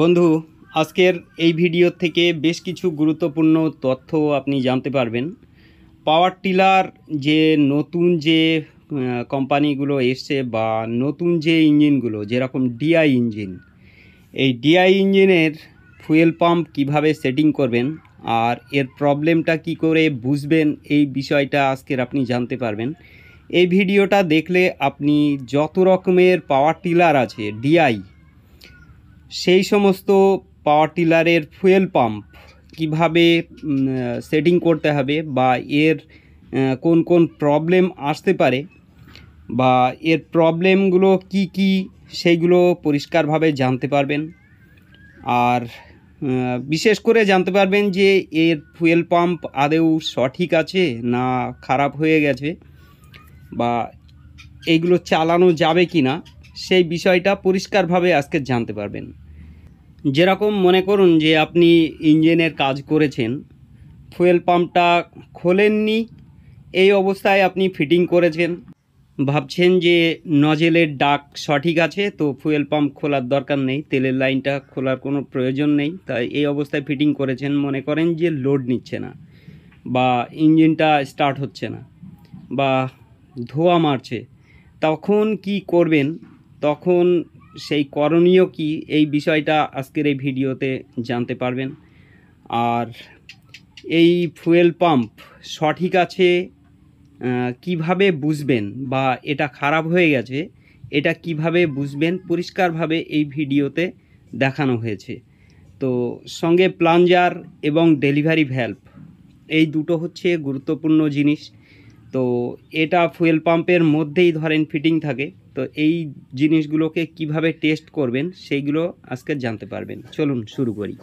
বন্ধু আজকের এই ভিডিও থেকে বেশ কিছু গুরুত্বপূর্ণ তথ্য আপনি জানতে পারবেন পাওয়ার টিলার যে নতুন যে কোম্পানিগুলো এসছে বা নতুন যে ইঞ্জিনগুলো যেরকম ডিআই ইঞ্জিন এই ডিআই ইঞ্জিনের ফুয়েল পাম্প কিভাবে সেটিং করবেন আর এর প্রবলেমটা কি করে বুঝবেন এই বিষয়টা আজকের আপনি জানতে পারবেন এই ভিডিওটা দেখলে আপনি যত রকমের পাওয়ার টিলার আছে ডিআই সেই সমস্ত পাওয়ার টিলারের ফুয়েল পাম্প কিভাবে সেটিং করতে হবে বা এর কোন কোন প্রবলেম আসতে পারে বা এর প্রবলেমগুলো কি কি সেইগুলো পরিষ্কারভাবে জানতে পারবেন আর বিশেষ করে জানতে পারবেন যে এর ফুয়েল পাম্প আদেও সঠিক আছে না খারাপ হয়ে গেছে বা এইগুলো চালানো যাবে কি না সেই বিষয়টা পরিষ্কারভাবে আজকে জানতে পারবেন যেরকম মনে করুন যে আপনি ইঞ্জিনের কাজ করেছেন ফুয়েল পাম্পটা খোলেননি এই অবস্থায় আপনি ফিটিং করেছেন ভাবছেন যে নজেলের ডাক সঠিক আছে তো ফুয়েল পাম্প খোলার দরকার নেই তেলের লাইনটা খোলার কোনো প্রয়োজন নেই তাই এই অবস্থায় ফিটিং করেছেন মনে করেন যে লোড নিচ্ছে না বা ইঞ্জিনটা স্টার্ট হচ্ছে না বা ধোয়া মারছে তখন কি করবেন তখন সেই করণীয় কি এই বিষয়টা আজকের এই ভিডিওতে জানতে পারবেন আর এই ফুয়েল পাম্প সঠিক আছে কিভাবে বুঝবেন বা এটা খারাপ হয়ে গেছে এটা কিভাবে বুঝবেন পরিষ্কারভাবে এই ভিডিওতে দেখানো হয়েছে তো সঙ্গে প্লাঞ্জার এবং ডেলিভারি ভ্যালভ এই দুটো হচ্ছে গুরুত্বপূর্ণ জিনিস তো এটা ফুয়েল পাম্পের মধ্যেই ধরেন ফিটিং থাকে তো এই জিনিসগুলোকে কিভাবে টেস্ট করবেন সেইগুলো আজকে জানতে পারবেন চলুন শুরু করি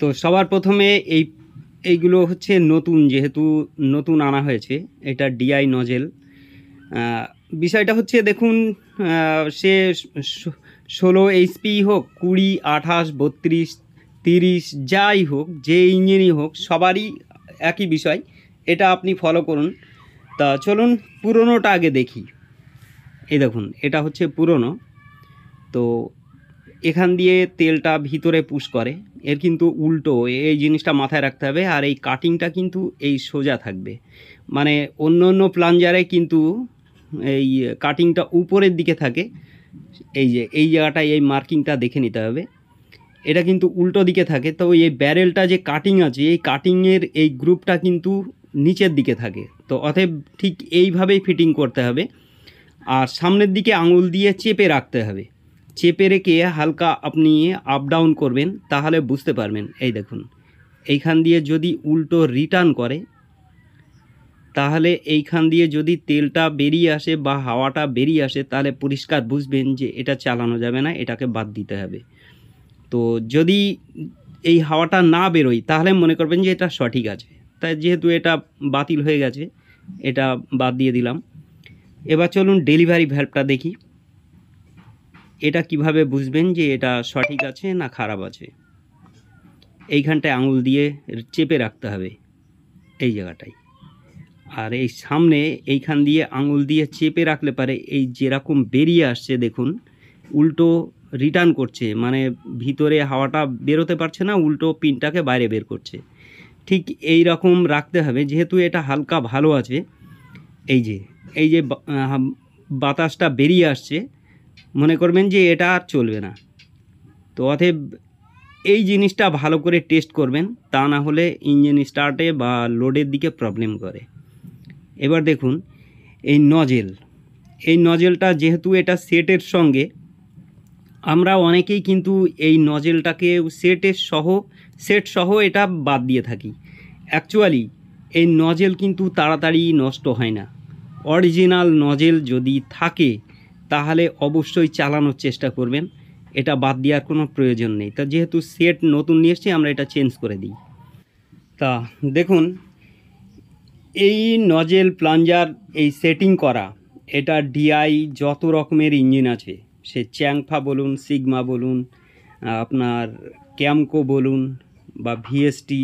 তো সবার প্রথমে এই এইগুলো হচ্ছে নতুন যেহেতু নতুন আনা হয়েছে এটা ডিআই নজেল বিষয়টা হচ্ছে দেখুন সে ষোলো এইচপি হোক কুড়ি আঠাশ বত্রিশ তিরিশ যাই হোক যে ইঞ্জিনই হোক সবারই একই বিষয় এটা আপনি ফলো করুন তা চলুন পুরোনোটা আগে দেখি এই দেখুন এটা হচ্ছে পুরনো তো এখান দিয়ে তেলটা ভিতরে পুশ করে এর কিন্তু উল্টো এই জিনিসটা মাথায় রাখতে হবে আর এই কাটিংটা কিন্তু এই সোজা থাকবে মানে অন্য অন্য প্লাঞ্জারে কিন্তু এই কাটিংটা উপরের দিকে থাকে এই যে এই জায়গাটায় এই মার্কিংটা দেখে নিতে হবে এটা কিন্তু উল্টো দিকে থাকে তো এই ব্যারেলটা যে কাটিং আছে এই কাটিংয়ের এই গ্রুপটা কিন্তু নিচের দিকে থাকে তো অতএব ঠিক এইভাবেই ফিটিং করতে হবে আর সামনের দিকে আঙুল দিয়ে চেপে রাখতে হবে চেপে রেখে হালকা আপনি আপ ডাউন করবেন তাহলে বুঝতে পারবেন এই দেখুন এইখান দিয়ে যদি উল্টো রিটার্ন করে তাহলে এইখান দিয়ে যদি তেলটা বেরিয়ে আসে বা হাওয়াটা বেরিয়ে আসে তাহলে পরিষ্কার বুঝবেন যে এটা চালানো যাবে না এটাকে বাদ দিতে হবে তো যদি এই হাওয়াটা না বেরোয় তাহলে মনে করবেন যে এটা সঠিক আছে তাই যেহেতু এটা বাতিল হয়ে গেছে এটা বাদ দিয়ে দিলাম এবার চলুন ডেলিভারি ভ্যালভটা দেখি এটা কিভাবে বুঝবেন যে এটা সঠিক আছে না খারাপ আছে এইখানটায় আঙুল দিয়ে চেপে রাখতে হবে এই জায়গাটায় আর এই সামনে এইখান দিয়ে আঙুল দিয়ে চেপে রাখলে পারে এই যেরকম বেরিয়ে আসছে দেখুন উল্টো রিটার্ন করছে মানে ভিতরে হাওয়াটা বেরোতে পারছে না উল্টো পিনটাকে বাইরে বের করছে ঠিক এই রকম রাখতে হবে যেহেতু এটা হালকা ভালো আছে এই যে এই যে বাতাসটা বেরিয়ে আসছে মনে করবেন যে এটা আর চলবে না তো অতএব এই জিনিসটা ভালো করে টেস্ট করবেন তা না হলে ইঞ্জিন স্টার্টে বা লোডের দিকে প্রবলেম করে এবার দেখুন এই নজেল এই নজেলটা যেহেতু এটা সেটের সঙ্গে আমরা অনেকেই কিন্তু এই নজেলটাকে সেটের সহ সেট সহ এটা বাদ দিয়ে থাকি অ্যাকচুয়ালি এই নজেল কিন্তু তাড়াতাড়ি নষ্ট হয় না অরিজিনাল নজেল যদি থাকে তাহলে অবশ্যই চালানোর চেষ্টা করবেন এটা বাদ দেওয়ার কোনো প্রয়োজন নেই তা যেহেতু সেট নতুন নিয়ে এসছি আমরা এটা চেঞ্জ করে দিই তা দেখুন এই নজেল প্লাঞ্জার এই সেটিং করা এটা ডিআই যত রকমের ইঞ্জিন আছে সে চ্যাংফা বলুন সিগমা বলুন আপনার ক্যামকো বলুন বা ভিএসটি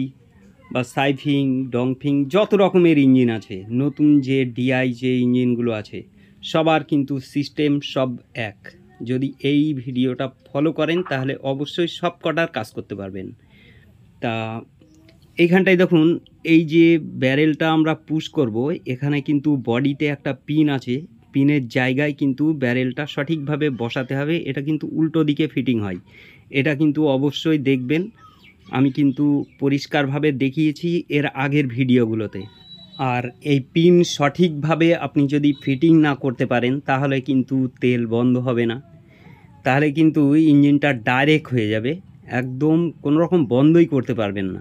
বা সাইফিং ডংফিং যত রকমের ইঞ্জিন আছে নতুন যে ডিআই যে ইঞ্জিনগুলো আছে সবার কিন্তু সিস্টেম সব এক যদি এই ভিডিওটা ফলো করেন তাহলে অবশ্যই সব কটার কাজ করতে পারবেন তা এইখানটায় দেখুন এই যে ব্যারেলটা আমরা পুশ করব এখানে কিন্তু বডিতে একটা পিন আছে পিনের জায়গায় কিন্তু ব্যারেলটা সঠিকভাবে বসাতে হবে এটা কিন্তু উল্টো দিকে ফিটিং হয় এটা কিন্তু অবশ্যই দেখবেন আমি কিন্তু পরিষ্কারভাবে দেখিয়েছি এর আগের ভিডিওগুলোতে আর এই পিন সঠিকভাবে আপনি যদি ফিটিং না করতে পারেন তাহলে কিন্তু তেল বন্ধ হবে না তাহলে কিন্তু ইঞ্জিনটা ডাইরেক্ট হয়ে যাবে একদম কোনো রকম বন্ধই করতে পারবেন না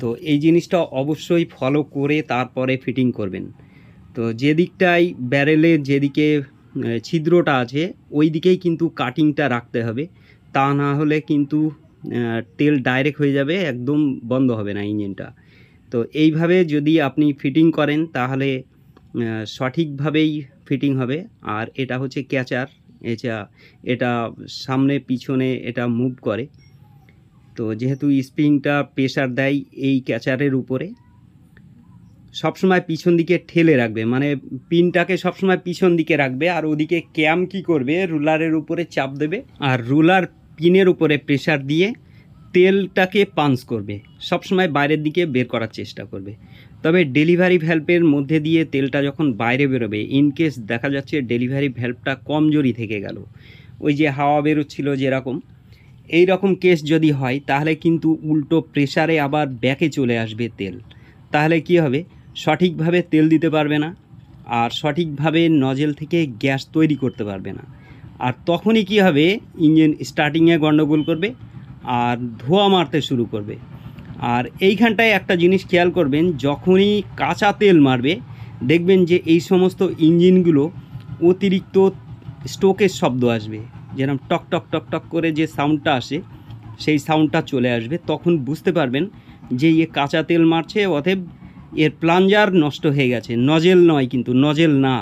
তো এই জিনিসটা অবশ্যই ফলো করে তারপরে ফিটিং করবেন তো যেদিকটাই ব্যারেলে যেদিকে ছিদ্রটা আছে ওই দিকেই কিন্তু কাটিংটা রাখতে হবে তা না হলে কিন্তু তেল ডাইরেক্ট হয়ে যাবে একদম বন্ধ হবে না ইঞ্জিনটা তো এইভাবে যদি আপনি ফিটিং করেন তাহলে সঠিকভাবেই ফিটিং হবে আর এটা হচ্ছে ক্যাচার এটা এটা সামনে পিছনে এটা মুভ করে তো যেহেতু স্প্রিংটা প্রেশার দেয় এই ক্যাচারের উপরে সবসময় পিছন দিকে ঠেলে রাখবে মানে পিনটাকে সবসময় পিছন দিকে রাখবে আর ওদিকে ক্যাম কি করবে রুলারের উপরে চাপ দেবে আর রুলার পিনের উপরে প্রেশার দিয়ে তেলটাকে পাঞ্চ করবে সবসময় বাইরের দিকে বের করার চেষ্টা করবে তবে ডেলিভারি ভ্যালভের মধ্যে দিয়ে তেলটা যখন বাইরে বেরোবে ইনকেস দেখা যাচ্ছে ডেলিভারি ভ্যালভটা কমজোরি থেকে গেল ওই যে হাওয়া বেরোচ্ছিল যেরকম এই রকম কেস যদি হয় তাহলে কিন্তু উল্টো প্রেশারে আবার ব্যাকে চলে আসবে তেল তাহলে কি হবে সঠিকভাবে তেল দিতে পারবে না আর সঠিকভাবে নজেল থেকে গ্যাস তৈরি করতে পারবে না আর তখনই কি হবে ইঞ্জিন স্টার্টিংয়ে গণ্ডগোল করবে আর ধোয়া মারতে শুরু করবে আর এইখানটায় একটা জিনিস খেয়াল করবেন যখনই কাঁচা তেল মারবে দেখবেন যে এই সমস্ত ইঞ্জিনগুলো অতিরিক্ত স্টোকের শব্দ আসবে যেরকম টক টক টক টক করে যে সাউন্ডটা আসে সেই সাউন্ডটা চলে আসবে তখন বুঝতে পারবেন যে ইয়ে কাঁচা তেল মারছে অতএব এর প্লাঞ্জার নষ্ট হয়ে গেছে নজেল নয় কিন্তু নজেল না